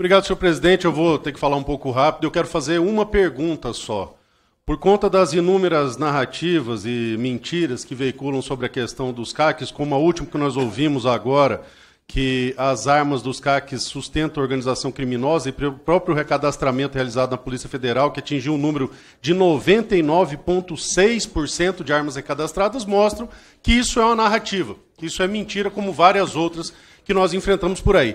Obrigado, senhor presidente. Eu vou ter que falar um pouco rápido. Eu quero fazer uma pergunta só. Por conta das inúmeras narrativas e mentiras que veiculam sobre a questão dos CACs, como a última que nós ouvimos agora, que as armas dos CACs sustentam a organização criminosa e o próprio recadastramento realizado na Polícia Federal, que atingiu um número de 99,6% de armas recadastradas, mostram que isso é uma narrativa, que isso é mentira, como várias outras que nós enfrentamos por aí.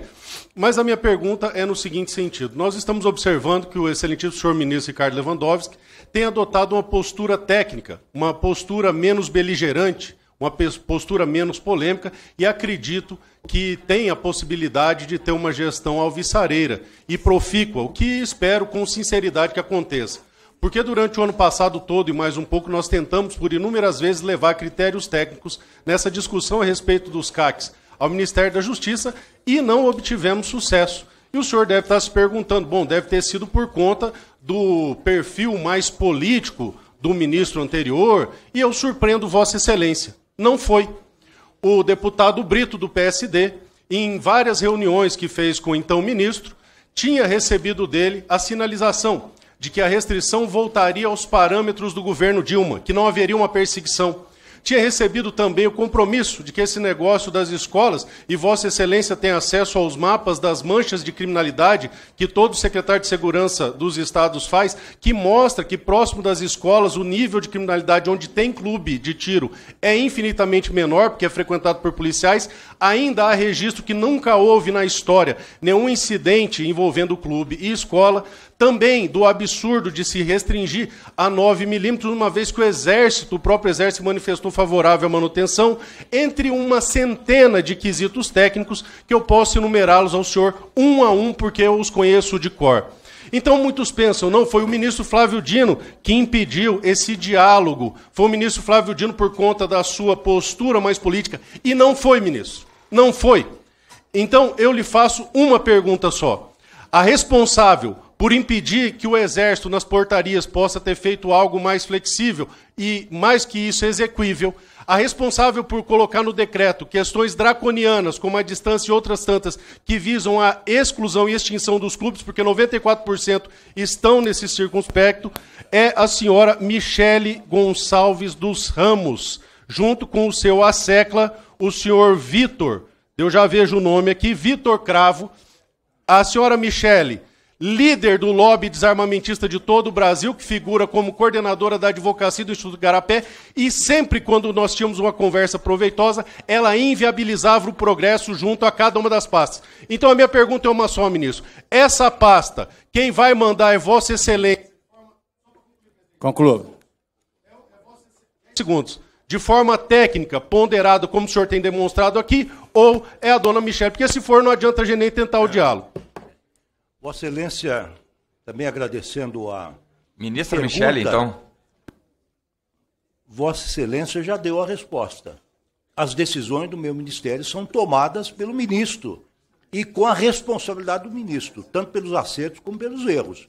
Mas a minha pergunta é no seguinte sentido: nós estamos observando que o excelentíssimo senhor ministro Ricardo Lewandowski tem adotado uma postura técnica, uma postura menos beligerante, uma postura menos polêmica e acredito que tem a possibilidade de ter uma gestão alvissareira e profícua, o que espero com sinceridade que aconteça. Porque durante o ano passado todo e mais um pouco nós tentamos por inúmeras vezes levar critérios técnicos nessa discussão a respeito dos CACs ao Ministério da Justiça e não obtivemos sucesso. E o senhor deve estar se perguntando, bom, deve ter sido por conta do perfil mais político do ministro anterior, e eu surpreendo Vossa Excelência. Não foi. O deputado Brito, do PSD, em várias reuniões que fez com o então ministro, tinha recebido dele a sinalização de que a restrição voltaria aos parâmetros do governo Dilma, que não haveria uma perseguição tinha recebido também o compromisso de que esse negócio das escolas, e Vossa Excelência tem acesso aos mapas das manchas de criminalidade que todo secretário de Segurança dos Estados faz, que mostra que próximo das escolas o nível de criminalidade onde tem clube de tiro é infinitamente menor, porque é frequentado por policiais. Ainda há registro que nunca houve na história nenhum incidente envolvendo clube e escola também do absurdo de se restringir a 9 milímetros, uma vez que o Exército, o próprio Exército, manifestou favorável à manutenção, entre uma centena de quesitos técnicos, que eu posso enumerá-los ao senhor um a um, porque eu os conheço de cor. Então muitos pensam, não, foi o ministro Flávio Dino que impediu esse diálogo. Foi o ministro Flávio Dino por conta da sua postura mais política. E não foi, ministro. Não foi. Então eu lhe faço uma pergunta só. A responsável por impedir que o Exército, nas portarias, possa ter feito algo mais flexível e, mais que isso, exequível. A responsável por colocar no decreto questões draconianas, como a distância e outras tantas, que visam a exclusão e extinção dos clubes, porque 94% estão nesse circunspecto, é a senhora Michele Gonçalves dos Ramos, junto com o seu assecla, o senhor Vitor. Eu já vejo o nome aqui, Vitor Cravo. A senhora Michele líder do lobby desarmamentista de todo o Brasil, que figura como coordenadora da advocacia do Instituto Garapé, e sempre quando nós tínhamos uma conversa proveitosa, ela inviabilizava o progresso junto a cada uma das pastas. Então a minha pergunta é uma só, ministro. Essa pasta, quem vai mandar é Vossa Excelência. Concluo. É é segundos. De forma técnica, ponderada, como o senhor tem demonstrado aqui, ou é a dona Michelle, porque se for, não adianta a gente nem tentar o diálogo. Vossa Excelência, também agradecendo a. Ministra Michele, então. Vossa Excelência já deu a resposta. As decisões do meu ministério são tomadas pelo ministro e com a responsabilidade do ministro, tanto pelos acertos como pelos erros.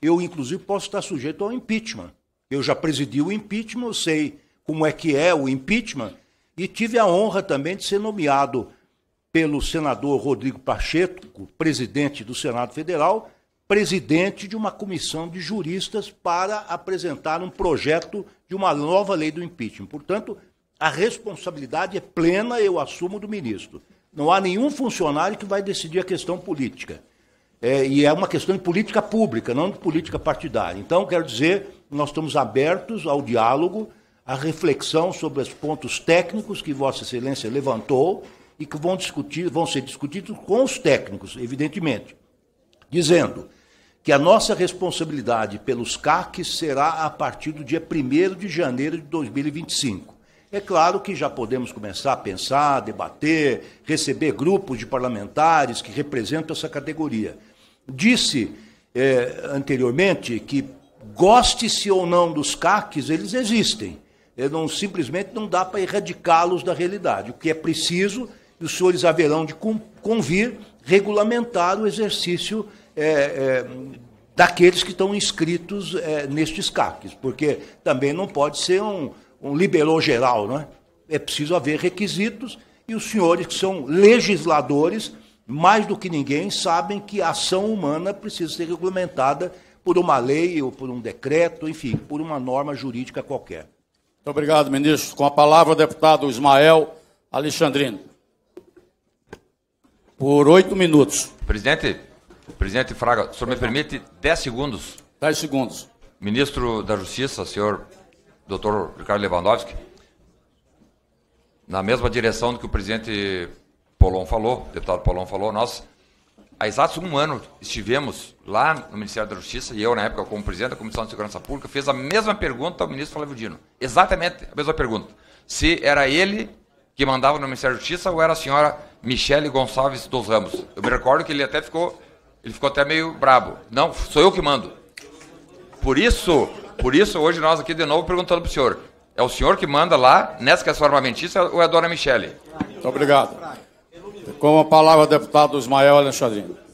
Eu, inclusive, posso estar sujeito ao impeachment. Eu já presidi o impeachment, eu sei como é que é o impeachment, e tive a honra também de ser nomeado pelo senador Rodrigo Pacheco, presidente do Senado Federal, presidente de uma comissão de juristas para apresentar um projeto de uma nova lei do impeachment. Portanto, a responsabilidade é plena, eu assumo, do ministro. Não há nenhum funcionário que vai decidir a questão política. É, e é uma questão de política pública, não de política partidária. Então, quero dizer, nós estamos abertos ao diálogo, à reflexão sobre os pontos técnicos que Vossa Excelência levantou e que vão, discutir, vão ser discutidos com os técnicos, evidentemente, dizendo que a nossa responsabilidade pelos CACs será a partir do dia 1 de janeiro de 2025. É claro que já podemos começar a pensar, debater, receber grupos de parlamentares que representam essa categoria. Disse eh, anteriormente que, goste-se ou não dos CACs, eles existem. não, simplesmente não dá para erradicá-los da realidade. O que é preciso e os senhores haverão de convir regulamentar o exercício é, é, daqueles que estão inscritos é, nestes CACs, porque também não pode ser um, um liberou geral, não é? É preciso haver requisitos e os senhores que são legisladores, mais do que ninguém, sabem que a ação humana precisa ser regulamentada por uma lei ou por um decreto, enfim, por uma norma jurídica qualquer. Muito obrigado, ministro. Com a palavra, o deputado Ismael Alexandrino. Por oito minutos. Presidente, presidente Fraga, o senhor me permite dez segundos? Dez segundos. Ministro da Justiça, senhor doutor Ricardo Lewandowski, na mesma direção do que o presidente Polon falou, o deputado Polon falou, nós há exatos um ano estivemos lá no Ministério da Justiça, e eu, na época, como presidente da Comissão de Segurança Pública, fez a mesma pergunta ao ministro Flávio Dino. Exatamente a mesma pergunta. Se era ele que mandava no Ministério da Justiça ou era a senhora Michele Gonçalves dos Ramos. Eu me recordo que ele até ficou, ele ficou até meio brabo. Não, sou eu que mando. Por isso, por isso hoje nós aqui de novo perguntando para o senhor. É o senhor que manda lá nessa questão é armamentista ou é a dona Michele? Muito obrigado. Com a palavra, deputado Ismael Alexandrino.